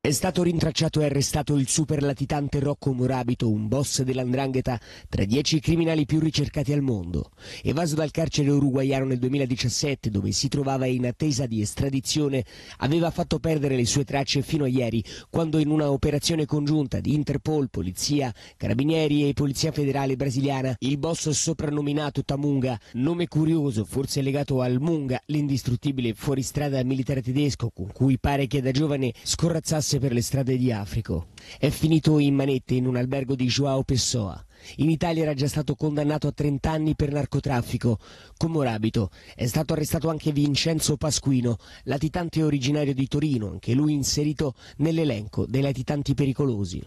È stato rintracciato e arrestato il superlatitante Rocco Morabito, un boss dell'Andrangheta tra i dieci criminali più ricercati al mondo. Evaso dal carcere uruguaiano nel 2017, dove si trovava in attesa di estradizione, aveva fatto perdere le sue tracce fino a ieri, quando in una operazione congiunta di Interpol, Polizia, Carabinieri e Polizia Federale Brasiliana, il boss soprannominato Tamunga, nome curioso forse legato al Munga, l'indistruttibile fuoristrada militare tedesco con cui pare che da giovane scorrazzasse andasse per le strade di Africo. È finito in manette in un albergo di Joao Pessoa. In Italia era già stato condannato a 30 anni per narcotraffico. Con Morabito è stato arrestato anche Vincenzo Pasquino, latitante originario di Torino, anche lui inserito nell'elenco dei latitanti pericolosi.